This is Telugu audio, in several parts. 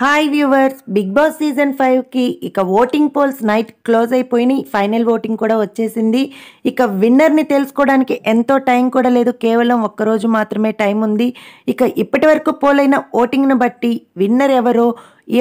hi viewers Bigg Boss season ఫైవ్కి ఇక ఓటింగ్ పోల్స్ నైట్ క్లోజ్ అయిపోయినాయి ఫైనల్ ఓటింగ్ కూడా వచ్చేసింది ఇక విన్నర్ని తెలుసుకోవడానికి ఎంతో టైం కూడా లేదు కేవలం ఒక్కరోజు మాత్రమే టైం ఉంది ఇక ఇప్పటి వరకు పోలైన ఓటింగ్ను బట్టి విన్నర్ ఎవరో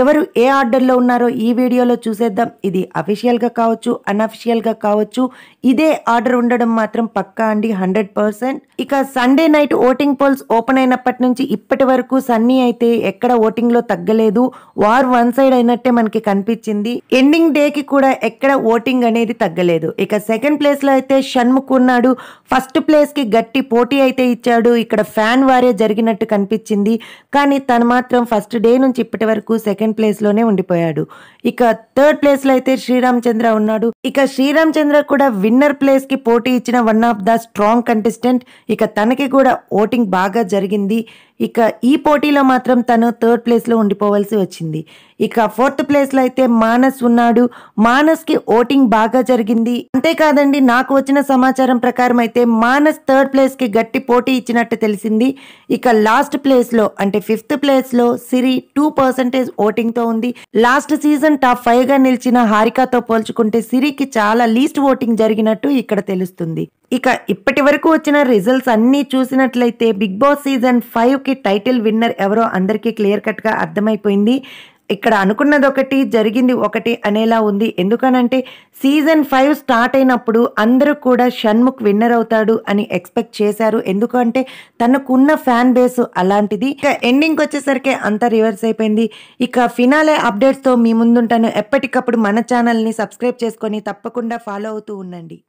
ఎవరు ఏ ఆర్డర్లో ఉన్నారో ఈ వీడియోలో చూసేద్దాం ఇది అఫీషియల్గా కావచ్చు అన్అఫిషియల్గా కావచ్చు ఇదే ఆర్డర్ ఉండడం మాత్రం పక్కా అండి హండ్రెడ్ పర్సెంట్ ఇక Sunday night voting polls open అయినప్పటి నుంచి ఇప్పటి వరకు సన్నీ అయితే ఎక్కడ ఓటింగ్లో తగ్గలేదు వార్ వన్ సైడ్ అయినట్టే మనకి కనిపించింది ఎండింగ్ డేకి కూడా ఎక్కడ ఓటింగ్ అనేది తగ్గలేదు ఇక సెకండ్ ప్లేస్లో అయితే షణ్ముఖ్ ఉన్నాడు ఫస్ట్ ప్లేస్కి గట్టి పోటీ అయితే ఇచ్చాడు ఇక్కడ ఫ్యాన్ వారే జరిగినట్టు కనిపించింది కానీ తను మాత్రం ఫస్ట్ డే నుంచి ఇప్పటి వరకు సెకండ్ ప్లేస్లోనే ఉండిపోయాడు ఇక థర్డ్ ప్లేస్లో అయితే శ్రీరామచంద్ర ఉన్నాడు ఇక శ్రీరామ్ చంద్ర కూడా విన్నర్ ప్లేస్కి పోటీ ఇచ్చిన one of the strong contestant ఇక తనకి కూడా ఓటింగ్ బాగా జరిగింది ఇక ఈ పోటీలో మాత్రం తను థర్డ్ ప్లేస్లో ఉండిపోవలసి వచ్చింది ఇక ఫోర్త్ ప్లేస్లో అయితే మానస్ ఉన్నాడు మానస్కి ఓటింగ్ బాగా జరిగింది అంతేకాదండి నాకు వచ్చిన సమాచారం ప్రకారం అయితే మానస్ థర్డ్ ప్లేస్కి గట్టి పోటీ ఇచ్చినట్టు తెలిసింది ఇక లాస్ట్ ప్లేస్లో అంటే ఫిఫ్త్ ప్లేస్లో సిరి టూ పర్సెంటేజ్ ఓటింగ్తో ఉంది లాస్ట్ సీజన్ టాప్ ఫైవ్గా నిలిచిన హారికాతో పోల్చుకుంటే సిరి పార్టీకి చాలా లీస్ట్ ఓటింగ్ జరిగినట్టు ఇక్కడ తెలుస్తుంది ఇక ఇప్పటి వరకు వచ్చిన రిజల్ట్స్ అన్ని చూసినట్లయితే బిగ్ బాస్ సీజన్ ఫైవ్ కి టైటిల్ విన్నర్ ఎవరో అందరికీ క్లియర్ కట్ గా అర్థమైపోయింది ఇక్కడ అనుకున్నది ఒకటి జరిగింది ఒకటి అనేలా ఉంది ఎందుకనంటే సీజన్ ఫైవ్ స్టార్ట్ అయినప్పుడు అందరూ కూడా షణ్ముఖ్ విన్నర్ అవుతాడు అని ఎక్స్పెక్ట్ చేశారు ఎందుకంటే తనకున్న ఫ్యాన్ బేస్ అలాంటిది ఇక ఎండింగ్ వచ్చేసరికి అంతా రివర్స్ అయిపోయింది ఇక ఫినాలే అప్డేట్స్తో మీ ముందుంటాను ఎప్పటికప్పుడు మన ఛానల్ని సబ్స్క్రైబ్ చేసుకొని తప్పకుండా ఫాలో అవుతూ ఉండండి